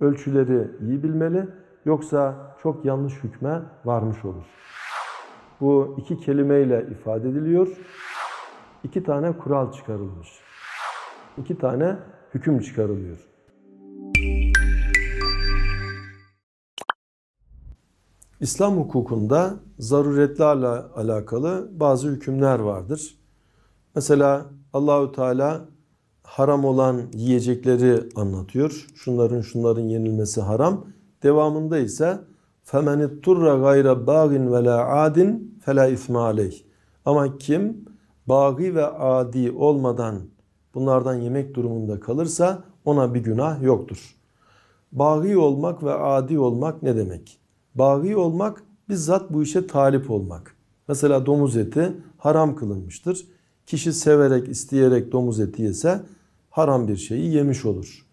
ölçüleri iyi bilmeli yoksa çok yanlış hükme varmış olur. Bu iki kelimeyle ifade ediliyor. İki tane kural çıkarılmış. İki tane hüküm çıkarılıyor. İslam hukukunda zaruretlerle alakalı bazı hükümler vardır. Mesela Allahü Teala haram olan yiyecekleri anlatıyor. Şunların şunların yenilmesi haram. Devamında ise فَمَنِ اِتْتُرَّ غَيْرَ بَاغٍ وَلَا عَادٍ فَلَا اِثْمَ عَلَيْهِ Ama kim bagi ve adi olmadan bunlardan yemek durumunda kalırsa ona bir günah yoktur. Bagi olmak ve adi olmak ne demek? Bagi olmak bizzat bu işe talip olmak. Mesela domuz eti haram kılınmıştır. Kişi severek, isteyerek domuz eti yese haram bir şeyi yemiş olur.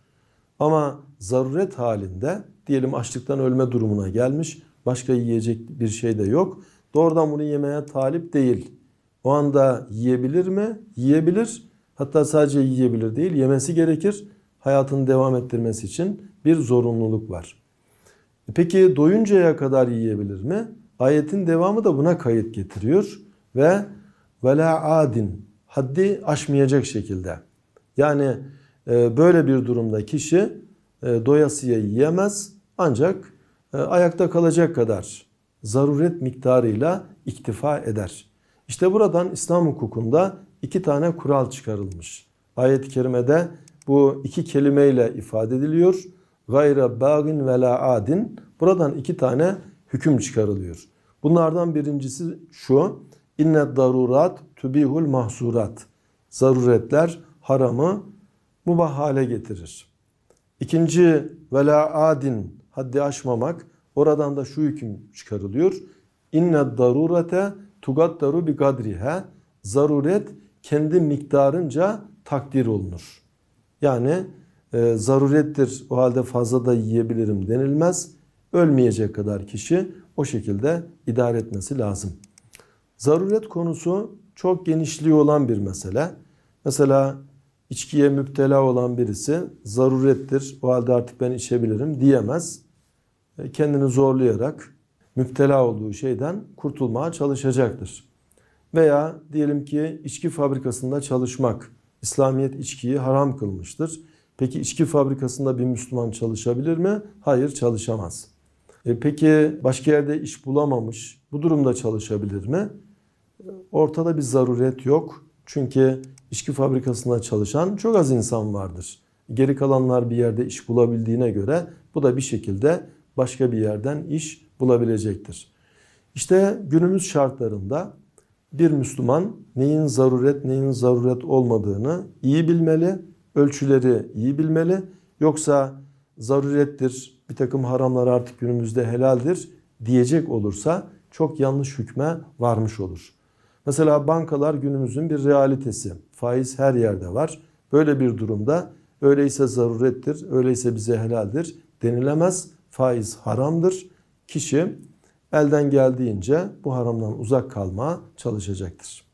Ama zaruret halinde diyelim açlıktan ölme durumuna gelmiş. Başka yiyecek bir şey de yok. Doğrudan bunu yemeye talip değil. O anda yiyebilir mi? Yiyebilir. Hatta sadece yiyebilir değil, yemesi gerekir. Hayatını devam ettirmesi için bir zorunluluk var. E peki doyuncaya kadar yiyebilir mi? Ayetin devamı da buna kayıt getiriyor ve vela adin haddi aşmayacak şekilde yani e, böyle bir durumda kişi e, doyasıya yiyemez ancak e, ayakta kalacak kadar zaruret miktarıyla iktifa eder. İşte buradan İslam hukukunda iki tane kural çıkarılmış. Ayet-i kerimede bu iki kelimeyle ifade ediliyor. Gayra bagin ve la adin. Buradan iki tane hüküm çıkarılıyor. Bunlardan birincisi şu. İnne darurat tübihul mahsurat. Zaruretler haramı mubah hale getirir. İkinci vela adin haddi aşmamak oradan da şu hüküm çıkarılıyor. İnne darurete tugaddaru bi gadrihe zaruret kendi miktarınca takdir olunur. Yani e, zarurettir o halde fazla da yiyebilirim denilmez. Ölmeyecek kadar kişi o şekilde idare etmesi lazım. Zaruret konusu çok genişliği olan bir mesele. Mesela İçkiye müptela olan birisi zarurettir o halde artık ben içebilirim diyemez. E, kendini zorlayarak müptela olduğu şeyden kurtulmaya çalışacaktır. Veya diyelim ki içki fabrikasında çalışmak İslamiyet içkiyi haram kılmıştır. Peki içki fabrikasında bir Müslüman çalışabilir mi? Hayır çalışamaz. E peki başka yerde iş bulamamış bu durumda çalışabilir mi? E, ortada bir zaruret yok. Çünkü içki fabrikasında çalışan çok az insan vardır. Geri kalanlar bir yerde iş bulabildiğine göre bu da bir şekilde başka bir yerden iş bulabilecektir. İşte günümüz şartlarında bir Müslüman neyin zaruret neyin zaruret olmadığını iyi bilmeli, ölçüleri iyi bilmeli. Yoksa zarurettir, bir takım haramlar artık günümüzde helaldir diyecek olursa çok yanlış hükme varmış olur. Mesela bankalar günümüzün bir realitesi. Faiz her yerde var. Böyle bir durumda öyleyse zarurettir, öyleyse bize helaldir denilemez. Faiz haramdır. Kişi elden geldiğince bu haramdan uzak kalmaya çalışacaktır.